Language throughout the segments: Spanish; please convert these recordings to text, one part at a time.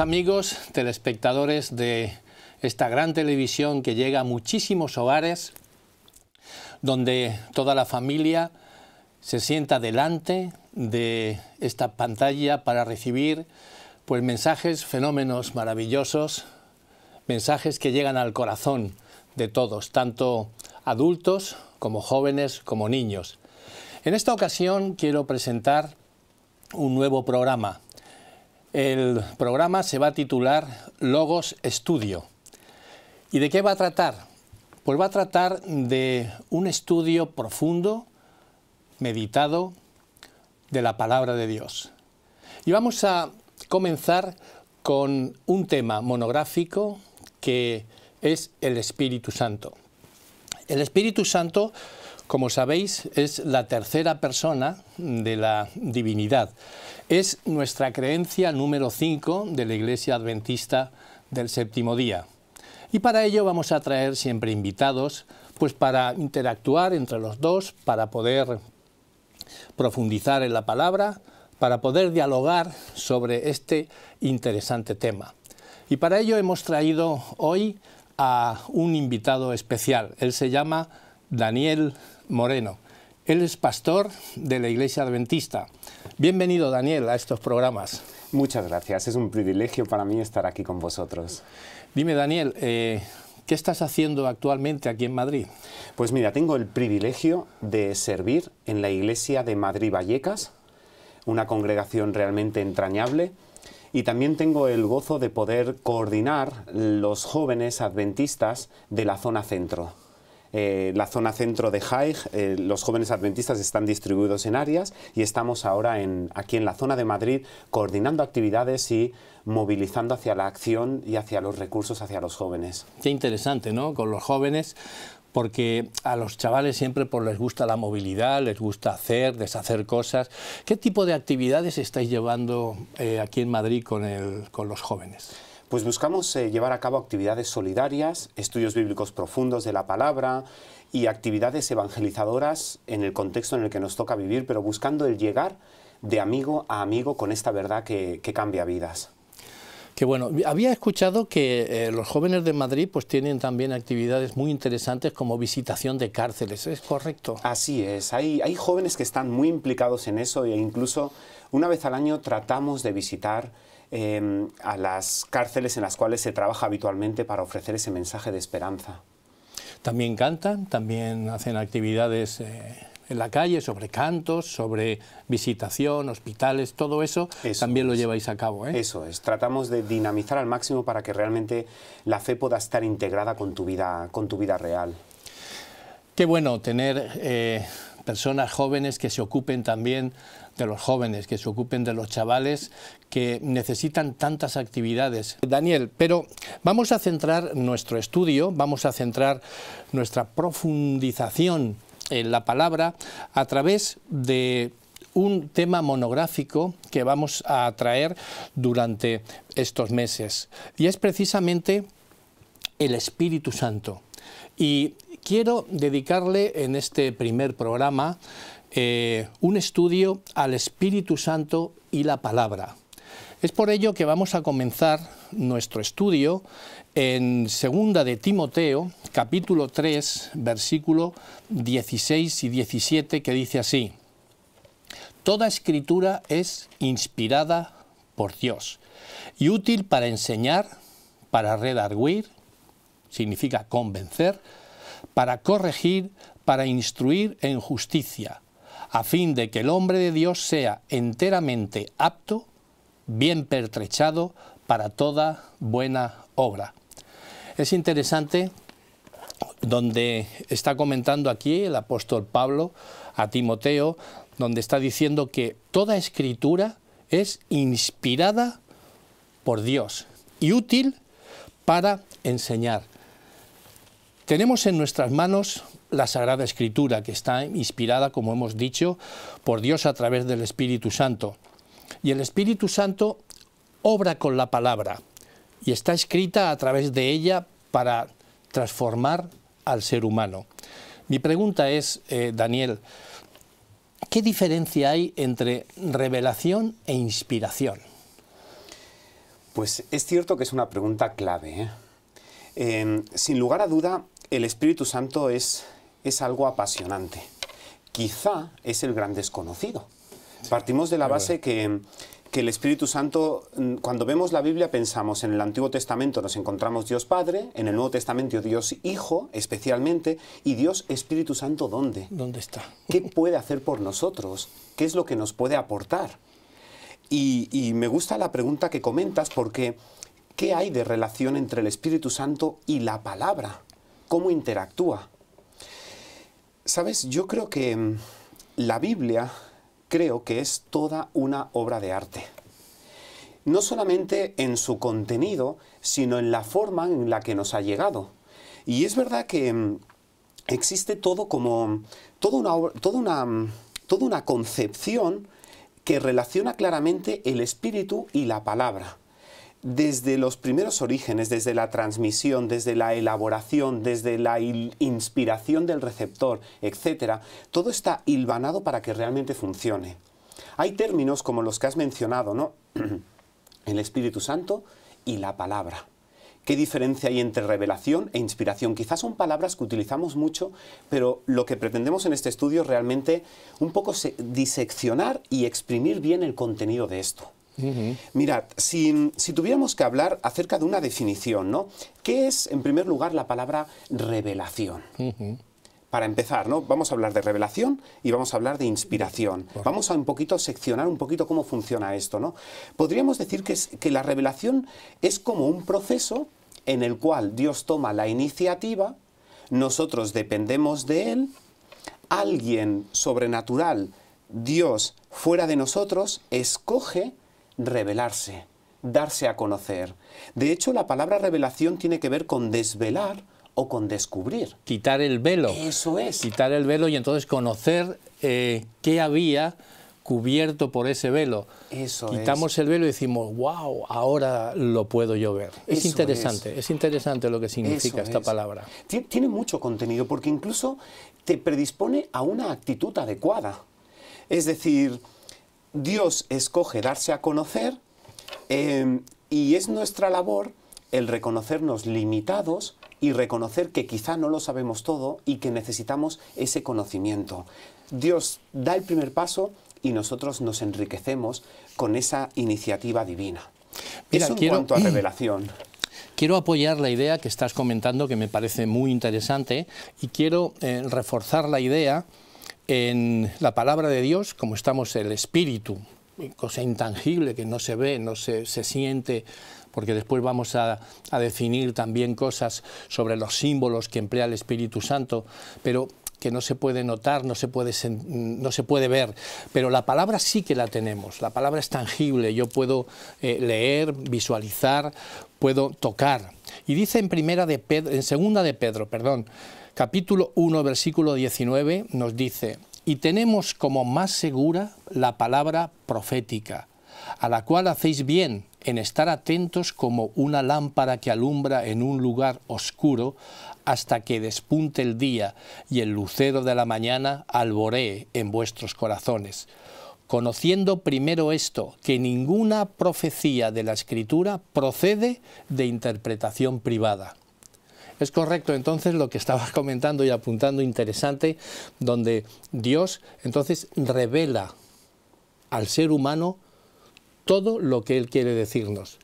amigos, telespectadores de esta gran televisión que llega a muchísimos hogares, donde toda la familia se sienta delante de esta pantalla para recibir pues mensajes, fenómenos maravillosos, mensajes que llegan al corazón de todos, tanto adultos como jóvenes como niños. En esta ocasión quiero presentar un nuevo programa el programa se va a titular Logos Estudio. ¿Y de qué va a tratar? Pues va a tratar de un estudio profundo, meditado, de la palabra de Dios. Y vamos a comenzar con un tema monográfico que es el Espíritu Santo. El Espíritu Santo como sabéis, es la tercera persona de la divinidad. Es nuestra creencia número 5 de la Iglesia Adventista del séptimo día. Y para ello vamos a traer siempre invitados, pues para interactuar entre los dos, para poder profundizar en la palabra, para poder dialogar sobre este interesante tema. Y para ello hemos traído hoy a un invitado especial. Él se llama Daniel Moreno. Él es pastor de la Iglesia Adventista. Bienvenido, Daniel, a estos programas. Muchas gracias, es un privilegio para mí estar aquí con vosotros. Dime, Daniel, eh, ¿qué estás haciendo actualmente aquí en Madrid? Pues mira, tengo el privilegio de servir en la Iglesia de Madrid Vallecas, una congregación realmente entrañable, y también tengo el gozo de poder coordinar los jóvenes adventistas de la zona centro. Eh, la zona centro de Haig, eh, los jóvenes adventistas están distribuidos en áreas y estamos ahora aquí en la zona de Madrid coordinando actividades y movilizando hacia la acción y hacia los recursos hacia los jóvenes. Qué interesante, ¿no? Con los jóvenes, porque a los chavales siempre pues, les gusta la movilidad, les gusta hacer, deshacer cosas. ¿Qué tipo de actividades estáis llevando eh, aquí en Madrid con los jóvenes? Pues buscamos eh, llevar a cabo actividades solidarias, estudios bíblicos profundos de la palabra y actividades evangelizadoras en el contexto en el que nos toca vivir, pero buscando el llegar de amigo a amigo con esta verdad que, que cambia vidas. Que bueno, había escuchado que eh, los jóvenes de Madrid pues tienen también actividades muy interesantes como visitación de cárceles, ¿es correcto? Así es, hay, hay jóvenes que están muy implicados en eso e incluso una vez al año tratamos de visitar Em, a las cárceles en las cuales se trabaja habitualmente para ofrecer ese mensaje de esperanza. También cantan, también hacen actividades eh, en la calle sobre cantos, sobre visitación, hospitales, todo eso, también lo lleváis a cabo. ¿eh? Eso es, tratamos de dinamizar al máximo para que realmente la fe pueda estar integrada con tu vida, con tu vida real. Qué bueno tener eh, personas jóvenes que se ocupen también de los jóvenes, que se ocupen de los chavales que necesitan tantas actividades. Daniel, pero vamos a centrar nuestro estudio, vamos a centrar nuestra profundización en la palabra a través de un tema monográfico que vamos a traer durante estos meses y es precisamente el Espíritu Santo. Y quiero dedicarle en este primer programa eh, un estudio al Espíritu Santo y la palabra. Es por ello que vamos a comenzar nuestro estudio en segunda de Timoteo, capítulo 3, versículo 16 y 17, que dice así: Toda escritura es inspirada por Dios y útil para enseñar, para redarguir, significa convencer, para corregir, para instruir en justicia, a fin de que el hombre de Dios sea enteramente apto, bien pertrechado para toda buena obra. Es interesante donde está comentando aquí el apóstol Pablo a Timoteo, donde está diciendo que toda escritura es inspirada por Dios y útil para enseñar. Tenemos en nuestras manos la Sagrada Escritura, que está inspirada, como hemos dicho, por Dios a través del Espíritu Santo. Y el Espíritu Santo obra con la palabra y está escrita a través de ella para transformar al ser humano. Mi pregunta es, eh, Daniel, ¿qué diferencia hay entre revelación e inspiración? Pues es cierto que es una pregunta clave. ¿eh? Eh, sin lugar a duda, el Espíritu Santo es es algo apasionante. Quizá es el gran desconocido. Partimos de la base que, el Espíritu Santo, mm, cuando vemos la Biblia pensamos en el Antiguo Testamento nos encontramos Dios Padre, en el Nuevo Testamento Dios Hijo especialmente, y Dios Espíritu Santo ¿dónde? ¿Dónde está? ¿Qué puede hacer por nosotros? ¿Qué es lo que nos puede aportar? y me gusta la pregunta que comentas porque ¿qué hay de relación entre el Espíritu Santo y la palabra? ¿Cómo interactúa? Sabes, yo creo que mm, la Biblia creo que es toda una obra de arte. No solamente en su contenido, sino en la forma en la que nos ha llegado. Y es verdad que mm, existe todo como mm, toda una, una, toda una concepción que relaciona claramente el espíritu y la palabra desde los primeros orígenes, desde la transmisión, desde la elaboración, desde la inspiración del receptor, etc., todo está hilvanado para que realmente funcione. Hay términos como los que has mencionado, ¿no? El Espíritu Santo y la palabra. ¿Qué diferencia hay entre revelación e inspiración? Quizás son palabras que utilizamos mucho, pero lo que pretendemos en este estudio es realmente un poco diseccionar y exprimir bien el contenido de esto. Mirad, si, tuviéramos que hablar acerca de una definición, ¿no? ¿Qué es, en primer lugar, la palabra revelación? Para empezar, ¿no? Vamos a hablar de revelación y vamos a hablar de inspiración. vamos a un poquito seccionar un poquito cómo funciona esto, ¿no? Podríamos decir que, que la revelación es como un proceso en el cual Dios toma la iniciativa, nosotros dependemos de Él, alguien sobrenatural, Dios fuera de nosotros, escoge revelarse, darse a conocer. De hecho, la palabra revelación tiene que ver con desvelar o con descubrir. Quitar el velo. Eso es. Quitar el velo y entonces conocer eh, qué había cubierto por ese velo. Eso Quitamos el velo y decimos, wow, ahora lo puedo yo ver. Es interesante, es. interesante lo que significa esta palabra. Tiene mucho contenido porque incluso te predispone a una actitud adecuada. Es decir, Dios escoge darse a conocer em, y es nuestra labor el reconocernos limitados y reconocer que quizá no lo sabemos todo y que necesitamos ese conocimiento. Dios da el primer paso y nosotros nos enriquecemos con esa iniciativa divina. Mira, en quiero... cuanto a revelación. Quiero apoyar la idea que estás comentando, que me parece muy interesante, y quiero eh, reforzar la idea en la palabra de Dios, como estamos el espíritu, cosa intangible que no se ve, no se, se siente, porque después vamos a, definir también cosas sobre los símbolos que emplea el Espíritu Santo, pero que no se puede notar, no se puede, no se puede ver, pero la palabra sí que la tenemos, la palabra es tangible, yo puedo eh, leer, visualizar, puedo tocar. Y dice en primera de Pedro, en segunda de Pedro, perdón, capítulo 1, versículo 19, nos dice, y tenemos como más segura la palabra profética, a la cual hacéis bien en estar atentos como una lámpara que alumbra en un lugar oscuro hasta que despunte el día y el lucero de la mañana alboree en vuestros corazones, conociendo primero esto, que ninguna profecía de la Escritura procede de interpretación privada. Es correcto entonces lo que estabas comentando y apuntando interesante, donde Dios entonces revela al ser humano todo lo que Él quiere decirnos.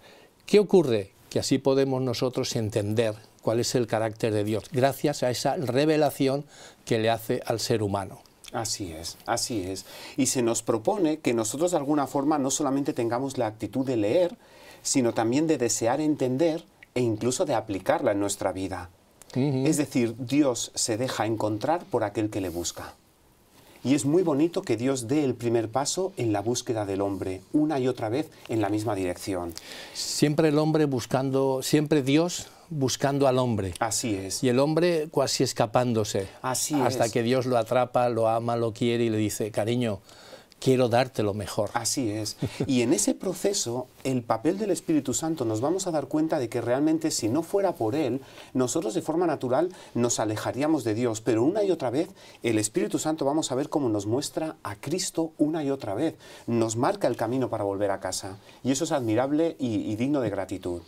¿Qué ocurre? Que así podemos nosotros entender cuál es el carácter de Dios, gracias a esa revelación que le hace al ser humano. Así es, así es. Y se nos propone que nosotros de alguna forma no solamente tengamos la actitud de leer, sino también de desear entender e incluso de aplicarla en nuestra vida. Es decir, Dios se deja encontrar por aquel que le busca. Y es muy bonito que Dios dé el primer paso en la búsqueda del hombre, una y otra vez en la misma dirección. Siempre el hombre buscando, siempre Dios buscando al hombre. Así es. Y el hombre casi escapándose. Así es. Hasta que Dios lo atrapa, lo ama, lo quiere y le dice, cariño, quiero darte lo mejor. Así es. Y en ese proceso, el papel del Espíritu Santo nos vamos a dar cuenta de que realmente si no fuera por Él, nosotros de forma natural nos alejaríamos de Dios. Pero una y otra vez, el Espíritu Santo vamos a ver cómo nos muestra a Cristo una y otra vez. Nos marca el camino para volver a casa. Y eso es admirable y, digno de gratitud.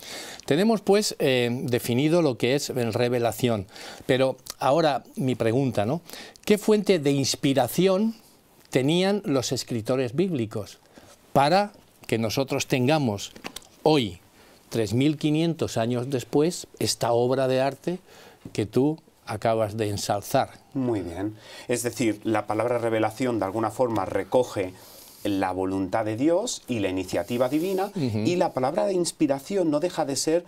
Tenemos pues eh, definido lo que es revelación. Pero ahora mi pregunta, ¿no? ¿Qué fuente de inspiración tenían los escritores bíblicos para que nosotros tengamos hoy, 3.500 años después, esta obra de arte que tú acabas de ensalzar. Muy bien. Es decir, la palabra revelación de alguna forma recoge la voluntad de Dios y la iniciativa divina y la palabra de inspiración no deja de ser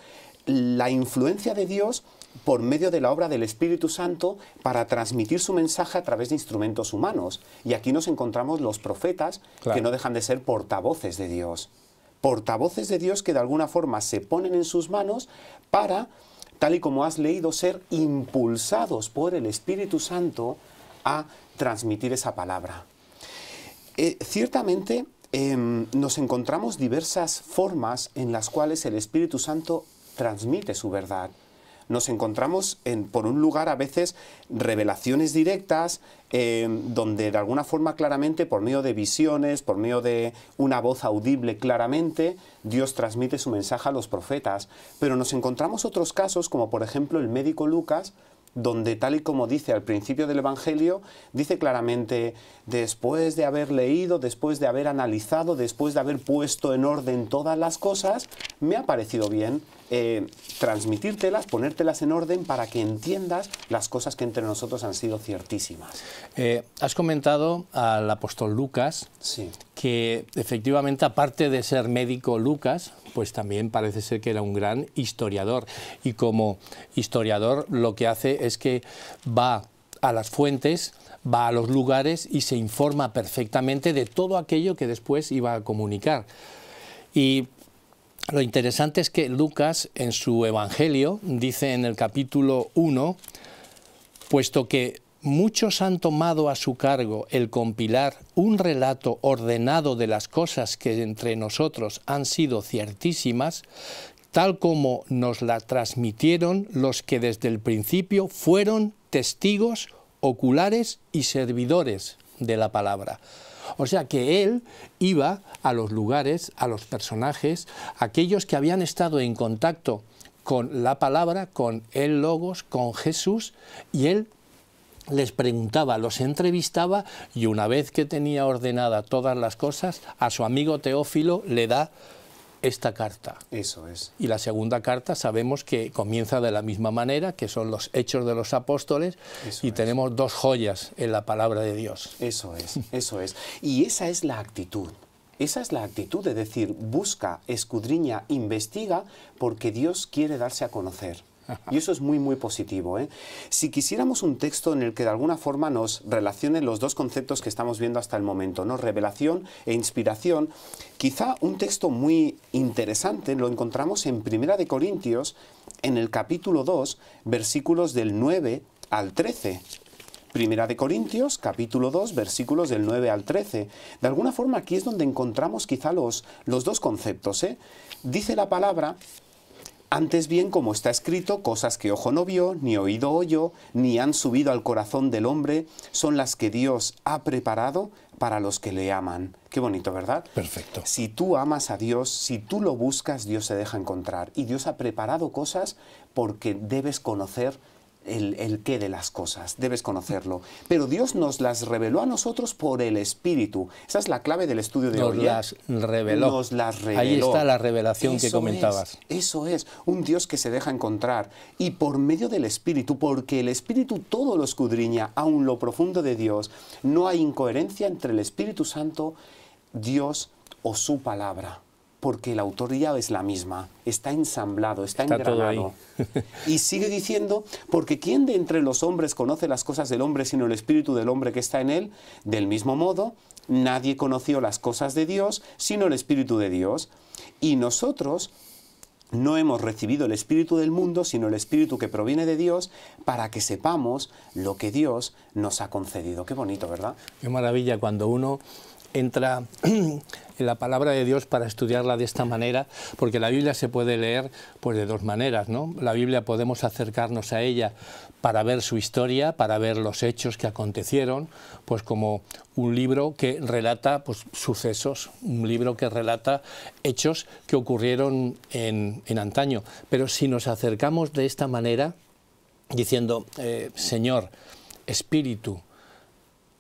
la influencia de Dios por medio de la obra del Espíritu Santo para transmitir su mensaje a través de instrumentos humanos. Y aquí nos encontramos los profetas que no dejan de ser portavoces de Dios. Portavoces de Dios que de alguna forma se ponen en sus manos para, tal y como has leído, ser impulsados por el Espíritu Santo a transmitir esa palabra. Eh, ciertamente em, nos encontramos diversas formas en las cuales el Espíritu Santo transmite su verdad nos encontramos, en, por un lugar, a veces revelaciones directas, eh, donde de alguna forma claramente, por medio de visiones, por medio de una voz audible claramente, Dios transmite su mensaje a los profetas. Pero nos encontramos otros casos, como por ejemplo el médico Lucas, donde tal y como dice al principio del Evangelio, dice claramente, después de haber leído, después de haber analizado, después de haber puesto en orden todas las cosas, me ha parecido bien eh, transmitírtelas, ponértelas en orden para que entiendas las cosas que entre nosotros han sido ciertísimas. Eh, has comentado al apóstol Lucas que efectivamente, aparte de ser médico Lucas, pues también parece ser que era un gran historiador. Y como historiador lo que hace es que va a las fuentes, va a los lugares y se informa perfectamente de todo aquello que después iba a comunicar. Y lo interesante es que Lucas en su Evangelio dice en el capítulo 1, puesto que muchos han tomado a su cargo el compilar un relato ordenado de las cosas que entre nosotros han sido ciertísimas, tal como nos la transmitieron los que desde el principio fueron testigos oculares y servidores de la palabra. O sea que él iba a los lugares, a los personajes, aquellos que habían estado en contacto con la palabra, con el Logos, con Jesús, y él les preguntaba, los entrevistaba y una vez que tenía ordenada todas las cosas, a su amigo Teófilo le da esta carta. Eso es. Y la segunda carta sabemos que comienza de la misma manera, que son los hechos de los apóstoles, y tenemos dos joyas en la palabra de Dios. Eso es, eso es. Y esa es la actitud. Esa es la actitud de decir, busca, escudriña, investiga, porque Dios quiere darse a conocer. Y eso es muy, muy positivo. ¿eh? Si quisiéramos un texto en el que de alguna forma nos relacionen los dos conceptos que estamos viendo hasta el momento, ¿no? revelación e inspiración, quizá un texto muy interesante lo encontramos en Primera de Corintios, en el capítulo 2, versículos del 9 al 13. Primera de Corintios, capítulo 2, versículos del 9 al 13. De alguna forma aquí es donde encontramos quizá los, dos conceptos. ¿eh? Dice la palabra antes bien, como está escrito, cosas que ojo no vio, ni oído oyó, ni han subido al corazón del hombre, son las que Dios ha preparado para los que le aman. Qué bonito, ¿verdad? Perfecto. Si tú amas a Dios, si tú lo buscas, Dios se deja encontrar. Y Dios ha preparado cosas porque debes conocer el, qué de las cosas, debes conocerlo. Pero Dios nos las reveló a nosotros por el Espíritu. Esa es la clave del estudio de hoy. ¿eh? Nos las reveló. Ahí está la revelación que comentabas. eso es, un Dios que se deja encontrar y por medio del Espíritu, porque el Espíritu todo lo escudriña, aun lo profundo de Dios. No hay incoherencia entre el Espíritu Santo, Dios o su palabra porque la autoridad es la misma, está ensamblado, está, está engranado. y sigue diciendo, porque ¿quién de entre los hombres conoce las cosas del hombre sino el espíritu del hombre que está en él? Del mismo modo, nadie conoció las cosas de Dios sino el espíritu de Dios. Y nosotros no hemos recibido el espíritu del mundo sino el espíritu que proviene de Dios para que sepamos lo que Dios nos ha concedido. Qué bonito, ¿verdad? Qué maravilla cuando uno entra en la palabra de Dios para estudiarla de esta manera, porque la Biblia se puede leer pues de dos maneras, ¿no? La Biblia podemos acercarnos a ella para ver su historia, para ver los hechos que acontecieron, pues como un libro que relata pues, sucesos, un libro que relata hechos que ocurrieron en, en antaño. Pero si nos acercamos de esta manera, diciendo, eh, Señor, Espíritu,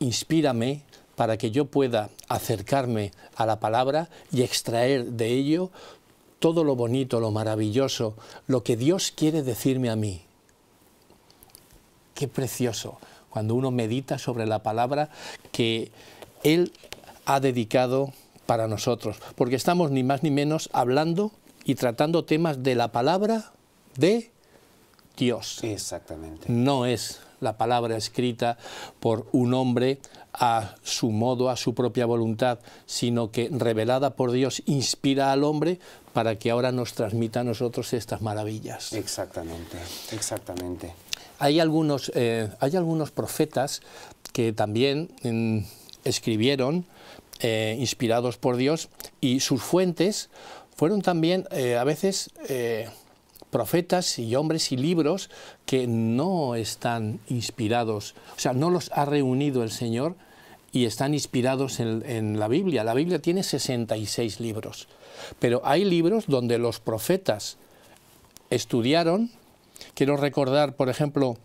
inspírame para que yo pueda acercarme a la palabra y extraer de ello todo lo bonito, lo maravilloso, lo que Dios quiere decirme a mí. Qué precioso cuando uno medita sobre la palabra que Él ha dedicado para nosotros, porque estamos ni más ni menos hablando y tratando temas de la palabra de Dios. Exactamente. No es la palabra escrita por un hombre a su modo, a su propia voluntad, sino que revelada por Dios inspira al hombre para que ahora nos transmita a nosotros estas maravillas. Exactamente, exactamente. Hay algunos, eh, hay algunos profetas que también mm, escribieron, eh, inspirados por Dios, y sus fuentes fueron también eh, a veces profetas y hombres y libros que no están inspirados, o sea, no los ha reunido el Señor y están inspirados en, la Biblia. La Biblia tiene 66 libros, pero hay libros donde los profetas estudiaron. Quiero recordar, por ejemplo,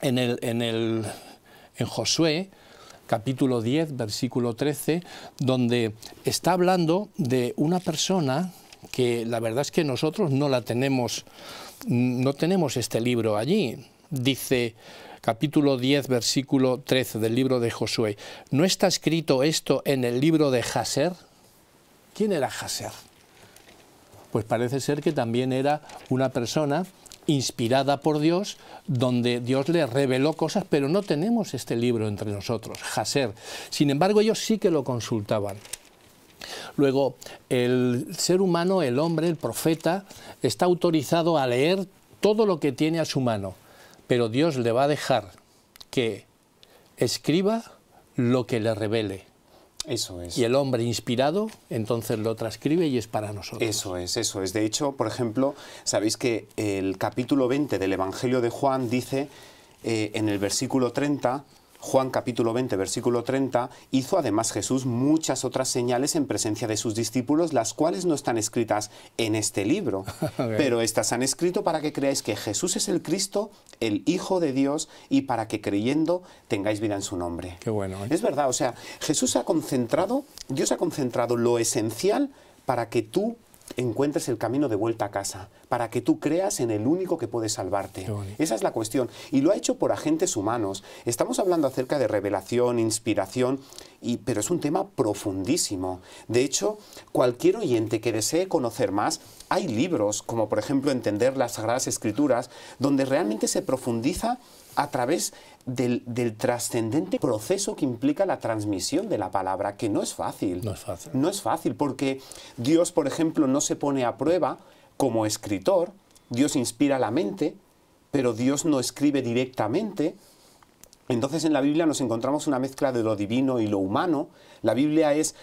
en, el, en, el, en Josué, capítulo 10, versículo 13, donde está hablando de una persona que la verdad es que nosotros no la tenemos, no tenemos este libro allí. Dice capítulo 10, versículo 13 del libro de Josué, ¿no está escrito esto en el libro de Jaser? ¿Quién era Jaser? Pues parece ser que también era una persona inspirada por Dios, donde Dios le reveló cosas, pero no tenemos este libro entre nosotros, Jaser. Sin embargo, ellos sí que lo consultaban. Luego, el ser humano, el hombre, el profeta, está autorizado a leer todo lo que tiene a su mano, pero Dios le va a dejar que escriba lo que le revele. Eso es. Y el hombre inspirado, entonces lo transcribe y es para nosotros. Eso es, eso es. De hecho, por ejemplo, sabéis que el capítulo 20 del Evangelio de Juan dice eh, en el versículo 30, Juan capítulo 20, versículo 30, hizo además Jesús muchas otras señales en presencia de sus discípulos, las cuales no están escritas en este libro, pero estas han escrito para que creáis que Jesús es el Cristo, el Hijo de Dios, y para que creyendo tengáis vida en su nombre. Qué bueno. ¿eh? Es verdad, o sea, Jesús ha concentrado, Dios ha concentrado lo esencial para que tú encuentres el camino de vuelta a casa, para que tú creas en el único que puede salvarte. Esa es la cuestión. Y lo ha hecho por agentes humanos. Estamos hablando acerca de revelación, inspiración, y, pero es un tema profundísimo. De hecho, cualquier oyente que desee conocer más, hay libros, como por ejemplo Entender las Sagradas Escrituras, donde realmente se profundiza a través del, trascendente proceso que implica la transmisión de la palabra, que no es fácil. No es fácil. No es fácil, porque Dios, por ejemplo, no se pone a prueba como escritor, Dios inspira la mente, pero Dios no escribe directamente. Entonces en la Biblia nos encontramos una mezcla de lo divino y lo humano. La Biblia es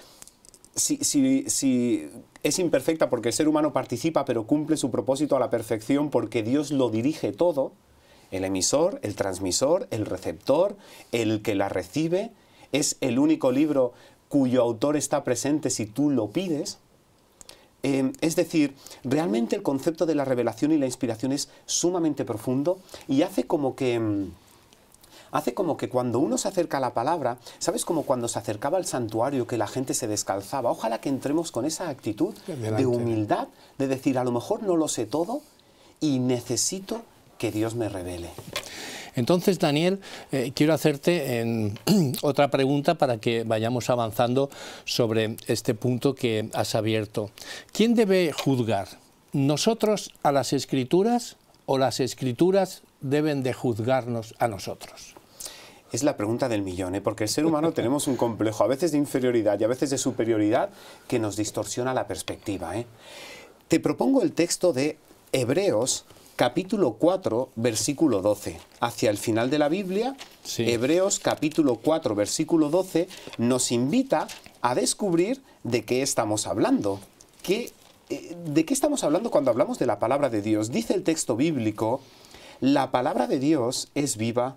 si, es imperfecta porque el ser humano participa pero cumple su propósito a la perfección porque Dios lo dirige todo, el emisor, el transmisor, el receptor, el que la recibe, es el único libro cuyo autor está presente si tú lo pides. Eh, es decir, realmente el concepto de la revelación y la inspiración es sumamente profundo y hace como que... Mm, hace como que cuando uno se acerca a la palabra, ¿sabes? Como cuando se acercaba al santuario que la gente se descalzaba. Ojalá que entremos con esa actitud de humildad, de decir, a lo mejor no lo sé todo y necesito que Dios me revele. Entonces, Daniel, eh, quiero hacerte otra pregunta para que vayamos avanzando sobre este punto que has abierto. ¿Quién debe juzgar? ¿Nosotros a las escrituras o las escrituras deben de juzgarnos a nosotros? es la pregunta del millón, ¿eh? porque el ser humano tenemos un complejo, a veces de inferioridad y a veces de superioridad, que nos distorsiona la perspectiva. ¿eh? Te propongo el texto de Hebreos capítulo 4, versículo 12. Hacia el final de la Biblia, Hebreos capítulo 4, versículo 12, nos invita a descubrir de qué estamos hablando. Eh, ¿De qué estamos hablando cuando hablamos de la palabra de Dios? Dice el texto bíblico, la palabra de Dios es viva,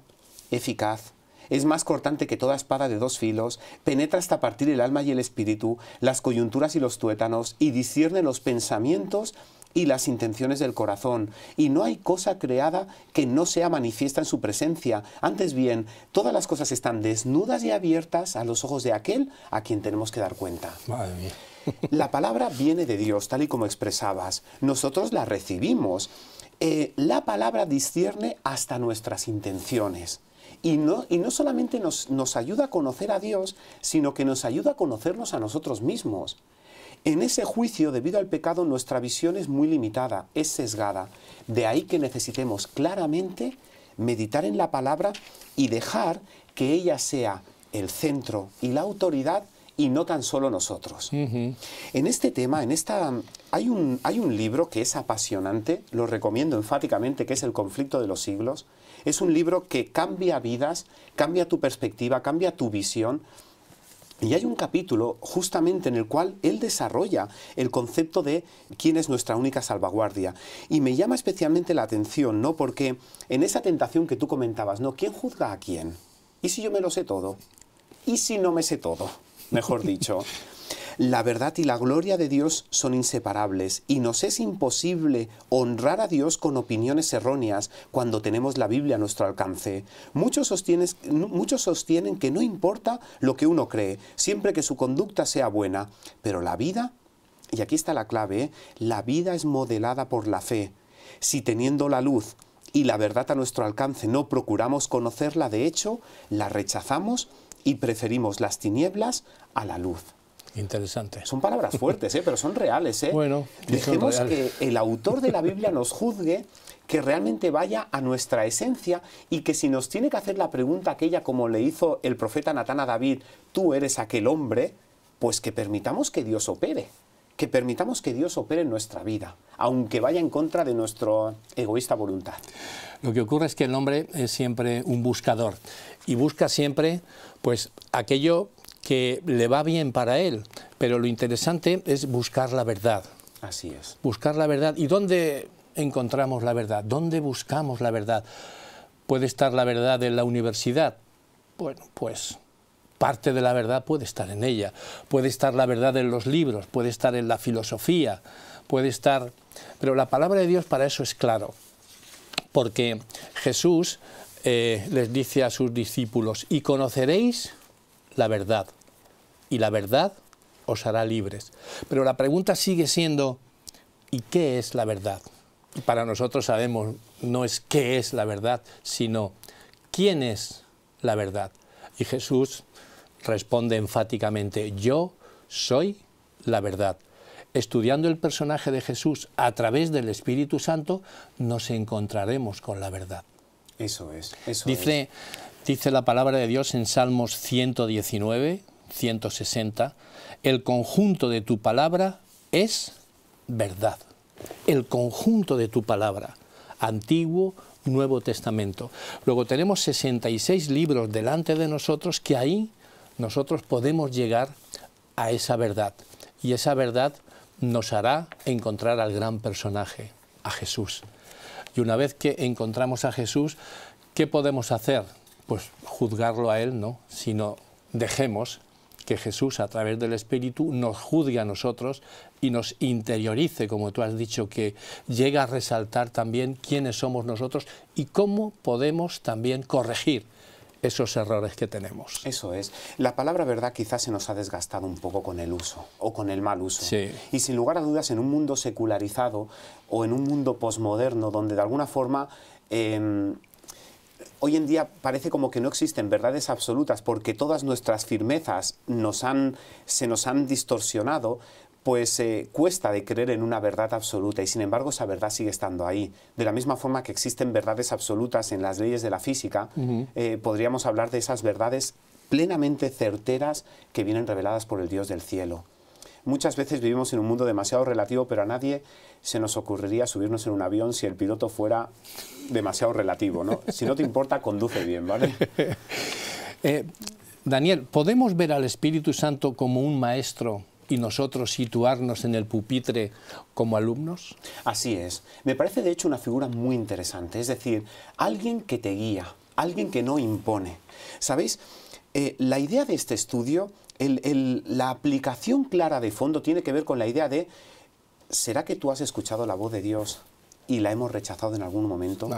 eficaz, es más cortante que toda espada de dos filos, penetra hasta partir el alma y el espíritu, las coyunturas y los tuétanos, y discierne los pensamientos y las intenciones del corazón, y no hay cosa creada que no sea manifiesta en su presencia. Antes bien, todas las cosas están desnudas y abiertas a los ojos de aquel a quien tenemos que dar cuenta. La palabra viene de Dios, tal y como expresabas. Nosotros la recibimos. Eh, la palabra discierne hasta nuestras intenciones. Y no, solamente nos, ayuda a conocer a Dios, sino que nos ayuda a conocernos a nosotros mismos. En ese juicio, debido al pecado, nuestra visión es muy limitada, es sesgada. De ahí que necesitemos claramente meditar en la palabra y dejar que ella sea el centro y la autoridad y no tan solo nosotros. En este tema, en esta, hay, un, hay un libro que es apasionante, lo recomiendo enfáticamente, que es El conflicto de los siglos, es un libro que cambia vidas, cambia tu perspectiva, cambia tu visión. Y hay un capítulo justamente en el cual él desarrolla el concepto de quién es nuestra única salvaguardia. Y me llama especialmente la atención, ¿no? Porque en esa tentación que tú comentabas, ¿no? ¿Quién juzga a quién? ¿Y si yo me lo sé todo? ¿Y si no me sé todo? Mejor dicho. La verdad y la gloria de Dios son inseparables y nos es imposible honrar a Dios con opiniones erróneas cuando tenemos la Biblia a nuestro alcance. Muchos, sostienen que no importa lo que uno cree, siempre que su conducta sea buena, pero la vida, y aquí está la clave, ¿eh? la vida es modelada por la fe. Si teniendo la luz y la verdad a nuestro alcance no procuramos conocerla de hecho, la rechazamos y preferimos las tinieblas a la luz. Interesante. Son palabras fuertes, ¿eh? pero son reales. ¿eh? Bueno, dejemos que el autor de la Biblia nos juzgue, que realmente vaya a nuestra esencia y que si nos tiene que hacer la pregunta aquella como le hizo el profeta Natán a David, tú eres aquel hombre, pues que permitamos que Dios opere que permitamos que Dios opere en nuestra vida, aunque vaya en contra de nuestra egoísta voluntad. Lo que ocurre es que el hombre es siempre un buscador y busca siempre pues aquello que le va bien para él, pero lo interesante es buscar la verdad. Así es. Buscar la verdad. ¿Y dónde encontramos la verdad? ¿Dónde buscamos la verdad? ¿Puede estar la verdad en la universidad? Bueno, pues parte de la verdad puede estar en ella, puede estar la verdad en los libros, puede estar en la filosofía, puede estar... Pero la palabra de Dios para eso es claro, porque Jesús eh, les dice a sus discípulos, y conoceréis la verdad. Y la verdad os hará libres. Pero la pregunta sigue siendo, ¿y qué es la verdad? para nosotros sabemos, no es qué es la verdad, sino quién es la verdad. Y Jesús responde enfáticamente, yo soy la verdad. Estudiando el personaje de Jesús a través del Espíritu Santo, nos encontraremos con la verdad. Eso es. Eso Dice, es. Dice la palabra de Dios en Salmos 119, 160, el conjunto de tu palabra es verdad. El conjunto de tu palabra, Antiguo, Nuevo Testamento. Luego tenemos 66 libros delante de nosotros que ahí nosotros podemos llegar a esa verdad. Y esa verdad nos hará encontrar al gran personaje, a Jesús. Y una vez que encontramos a Jesús, ¿qué podemos hacer? pues juzgarlo a él, no, sino dejemos que Jesús a través del Espíritu nos juzgue a nosotros y nos interiorice, como tú has dicho, que llega a resaltar también quiénes somos nosotros y cómo podemos también corregir esos errores que tenemos. Eso es. La palabra verdad quizás se nos ha desgastado un poco con el uso o con el mal uso. Sí. Y sin lugar a dudas, en un mundo secularizado o en un mundo posmoderno donde de alguna forma em, hoy en día parece como que no existen verdades absolutas porque todas nuestras firmezas se nos han distorsionado, pues eh, cuesta de creer en una verdad absoluta y sin embargo esa verdad sigue estando ahí. De la misma forma que existen verdades absolutas en las leyes de la física, eh, podríamos hablar de esas verdades plenamente certeras que vienen reveladas por el Dios del cielo. Muchas veces vivimos en un mundo demasiado relativo, pero a nadie se nos ocurriría subirnos en un avión si el piloto fuera demasiado relativo. Si no te importa, conduce bien, ¿vale? Eh, Daniel, ¿podemos ver al Espíritu Santo como un maestro y nosotros situarnos en el pupitre como alumnos? Así es. Me parece de hecho una figura muy interesante, es decir, alguien que te guía, alguien que no impone. ¿Sabéis? Eh, la idea de este estudio, la aplicación clara de fondo tiene que ver con la idea de, ¿será que tú has escuchado la voz de Dios y la hemos rechazado en algún momento?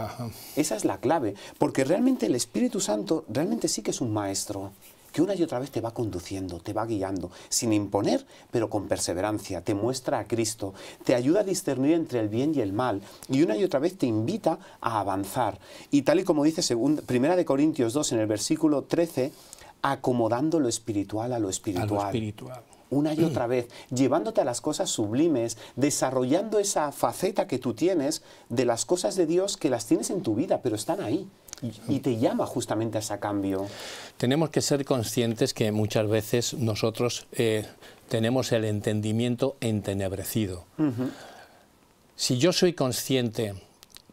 Esa es la clave, porque realmente el Espíritu Santo realmente sí que es un maestro que una y otra vez te va conduciendo, te va guiando, sin imponer, pero con perseverancia, te muestra a Cristo, te ayuda a discernir entre el bien y el mal, y una y otra vez te invita a avanzar. Y tal y como dice 1 Corintios 2 en el versículo 13, acomodando lo espiritual a lo espiritual. espiritual. Una y otra vez, llevándote a las cosas sublimes, desarrollando esa faceta que tú tienes de las cosas de Dios que las tienes en tu vida, pero están ahí. Y, te llama justamente a ese cambio. Tenemos que ser conscientes que muchas veces nosotros eh, tenemos el entendimiento entenebrecido. Si yo soy consciente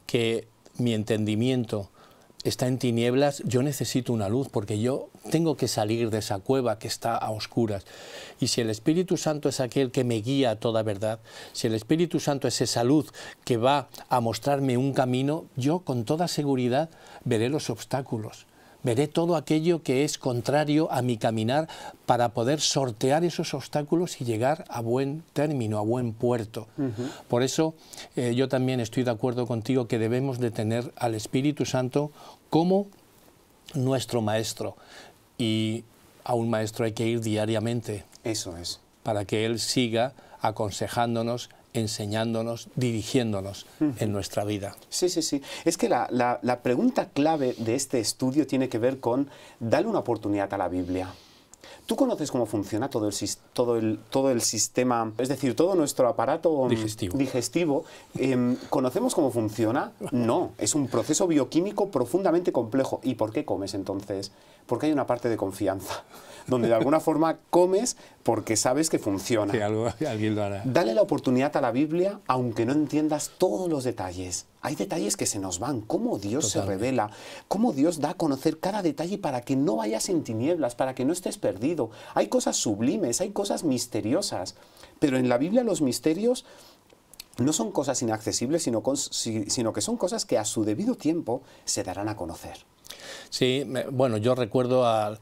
que mi entendimiento está en tinieblas, yo necesito una luz porque yo tengo que salir de esa cueva que está a oscuras. Y si el Espíritu Santo es aquel que me guía a toda verdad, si el Espíritu Santo es esa luz que va a mostrarme un camino, yo con toda seguridad veré los obstáculos, veré todo aquello que es contrario a mi caminar para poder sortear esos obstáculos y llegar a buen término, a buen puerto. Por eso eh, yo también estoy de acuerdo contigo que debemos de tener al Espíritu Santo como nuestro maestro. Y a un maestro hay que ir diariamente. Eso es. Para que Él siga aconsejándonos enseñándonos, dirigiéndonos en nuestra vida. Sí, sí, sí. Es que la, pregunta clave de este estudio tiene que ver con darle una oportunidad a la Biblia. ¿Tú conoces cómo funciona todo el, todo el, sistema, es decir, todo nuestro aparato digestivo? Em, ¿Conocemos cómo funciona? No, es un proceso bioquímico profundamente complejo. ¿Y por qué comes entonces? Porque hay una parte de confianza donde de alguna forma comes porque sabes que funciona. Dale la oportunidad a la Biblia, aunque no entiendas todos los detalles. Hay detalles que se nos van, cómo Dios se revela, cómo Dios da a conocer cada detalle para que no vayas en tinieblas, para que no estés perdido. Hay cosas sublimes, hay cosas misteriosas, pero en la Biblia los misterios no son cosas inaccesibles, sino, sino que son cosas que a su debido tiempo se darán a conocer. Sí, bueno, yo recuerdo a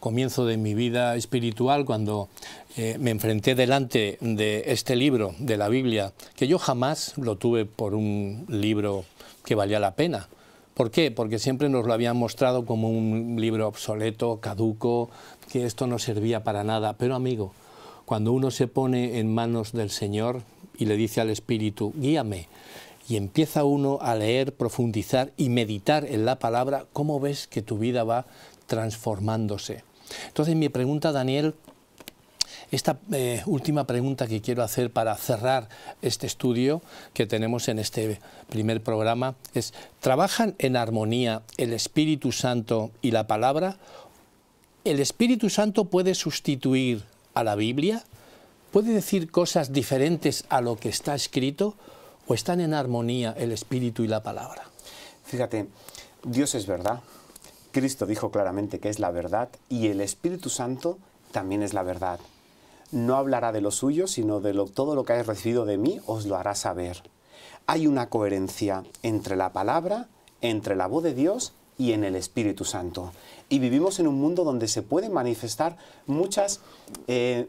comienzo de mi vida espiritual, cuando eh, me enfrenté delante de este libro, de la Biblia, que yo jamás lo tuve por un libro que valía la pena. ¿Por qué? Porque siempre nos lo habían mostrado como un libro obsoleto, caduco, que esto no servía para nada. Pero amigo, cuando uno se pone en manos del Señor y le dice al Espíritu, guíame, y empieza uno a leer, profundizar y meditar en la palabra, ¿cómo ves que tu vida va transformándose? Entonces mi pregunta, Daniel, esta eh, última pregunta que quiero hacer para cerrar este estudio que tenemos en este primer programa es, ¿trabajan en armonía el Espíritu Santo y la palabra? ¿El Espíritu Santo puede sustituir a la Biblia? ¿Puede decir cosas diferentes a lo que está escrito? ¿O están en armonía el Espíritu y la palabra? Fíjate, Dios es verdad. Cristo dijo claramente que es la verdad y el Espíritu Santo también es la verdad. No hablará de lo suyo, sino de todo lo que hayas recibido de mí os lo hará saber. Hay una coherencia entre la palabra, entre la voz de Dios y en el Espíritu Santo. Y vivimos en un mundo donde se pueden manifestar muchas... Eh,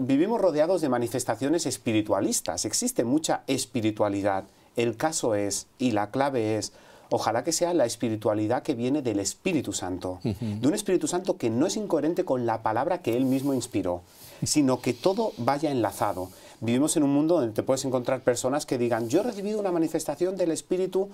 vivimos rodeados de manifestaciones espiritualistas, existe mucha espiritualidad. El caso es, y la clave es, Ojalá que sea la espiritualidad que viene del Espíritu Santo, de un Espíritu Santo que no es incoherente con la palabra que él mismo inspiró, sino que todo vaya enlazado. Vivimos en un mundo donde te puedes encontrar personas que digan, yo he recibido una manifestación del Espíritu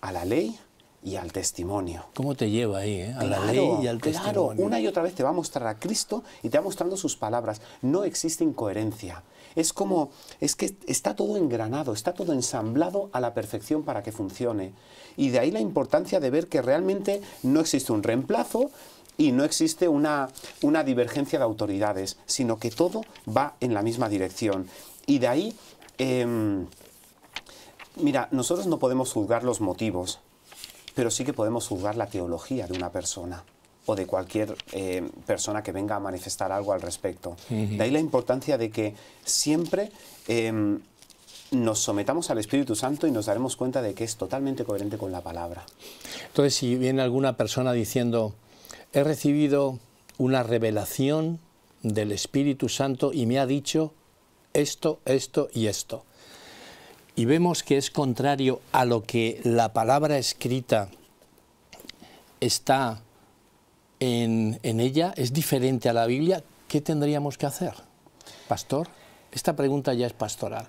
a la ley, y al testimonio. ¿Cómo te lleva ahí? Eh? A la ley y al claro, una y otra vez te va a mostrar a Cristo y te va mostrando sus palabras. No existe incoherencia. Es como, es que está todo engranado, está todo ensamblado a la perfección para que funcione. Y de ahí la importancia de ver que realmente no existe un reemplazo y no existe una, divergencia de autoridades, sino que todo va en la misma dirección. Y de ahí, em, mira, nosotros no podemos juzgar los motivos, pero sí que podemos juzgar la teología de una persona o de cualquier eh, persona que venga a manifestar algo al respecto. De ahí la importancia de que siempre em, nos sometamos al Espíritu Santo y nos daremos cuenta de que es totalmente coherente con la palabra. Entonces, si viene alguna persona diciendo, he recibido una revelación del Espíritu Santo y me ha dicho esto, esto y esto y vemos que es contrario a lo que la palabra escrita está en, ella, es diferente a la Biblia, ¿qué tendríamos que hacer? Pastor. Esta pregunta ya es pastoral.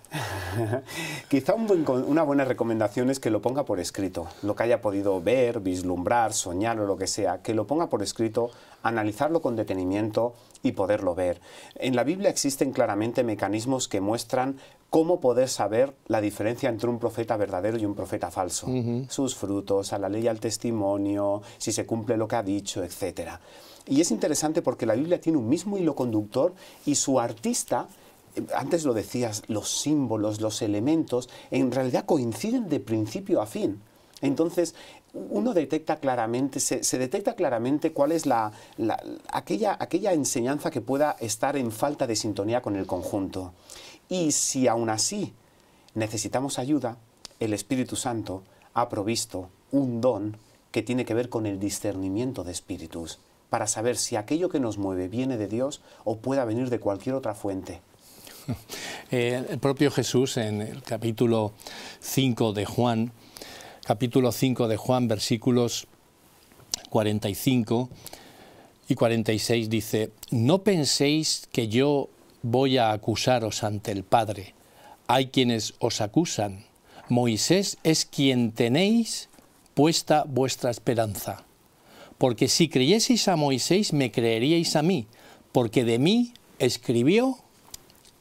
Quizá una buena recomendación es que lo ponga por escrito, lo que haya podido ver, vislumbrar, soñar o lo que sea, que lo ponga por escrito, analizarlo con detenimiento y poderlo ver. En la Biblia existen claramente mecanismos que muestran cómo poder saber la diferencia entre un profeta verdadero y un profeta falso, sus frutos, a la ley, al testimonio, si se cumple lo que ha dicho, etc. Y es interesante porque la Biblia tiene un mismo hilo conductor y su artista antes lo decías, los símbolos, los elementos, en realidad coinciden de principio a fin. Entonces, uno detecta claramente, se, detecta claramente cuál es la, aquella, aquella enseñanza que pueda estar en falta de sintonía con el conjunto. Y si aún así necesitamos ayuda, el Espíritu Santo ha provisto un don que tiene que ver con el discernimiento de espíritus, para saber si aquello que nos mueve viene de Dios o pueda venir de cualquier otra fuente. Eh, el propio Jesús en el capítulo 5 de Juan, capítulo 5 de Juan, versículos 45 y 46 dice, no penséis que yo voy a acusaros ante el Padre. Hay quienes os acusan. Moisés es quien tenéis puesta vuestra esperanza. Porque si creyeseis a Moisés, me creeríais a mí, porque de mí escribió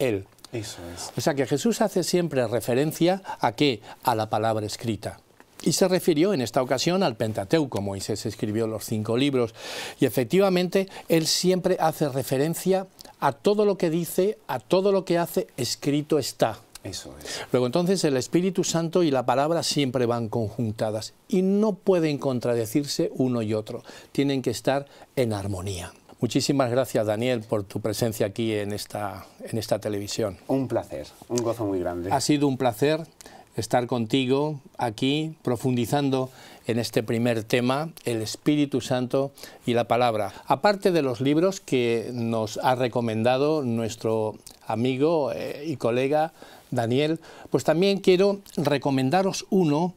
él. Eso es. O sea que Jesús hace siempre referencia a qué? A la palabra escrita. Y se refirió en esta ocasión al Pentateuco, Moisés escribió los cinco libros, y efectivamente él siempre hace referencia a todo lo que dice, a todo lo que hace, escrito está. Eso Luego entonces el Espíritu Santo y la palabra siempre van conjuntadas y no pueden contradecirse uno y otro, tienen que estar en armonía. Muchísimas gracias, Daniel, por tu presencia aquí en esta, en esta televisión. Un placer, un gozo muy grande. Ha sido un placer estar contigo aquí profundizando en este primer tema, el Espíritu Santo y la palabra. Aparte de los libros que nos ha recomendado nuestro amigo eh, y colega Daniel, pues también quiero recomendaros uno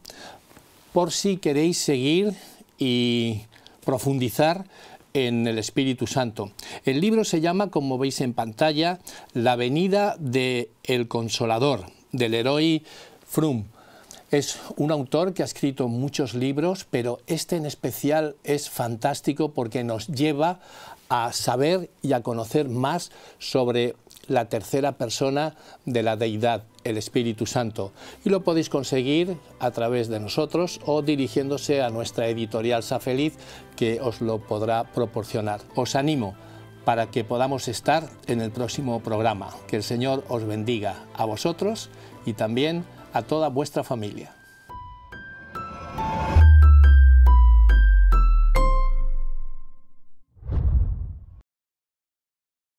por si queréis seguir y profundizar en el Espíritu Santo. El libro se llama, como veis en pantalla, La venida de El Consolador, del héroe Frum. Es un autor que ha escrito muchos libros, pero este en especial es fantástico porque nos lleva a saber y a conocer más sobre la tercera persona de la deidad, el Espíritu Santo. Y lo podéis conseguir a través de nosotros o dirigiéndose a nuestra editorial Safeliz que os lo podrá proporcionar. Os animo para que podamos estar en el próximo programa. Que el Señor os bendiga a vosotros y también a toda vuestra familia.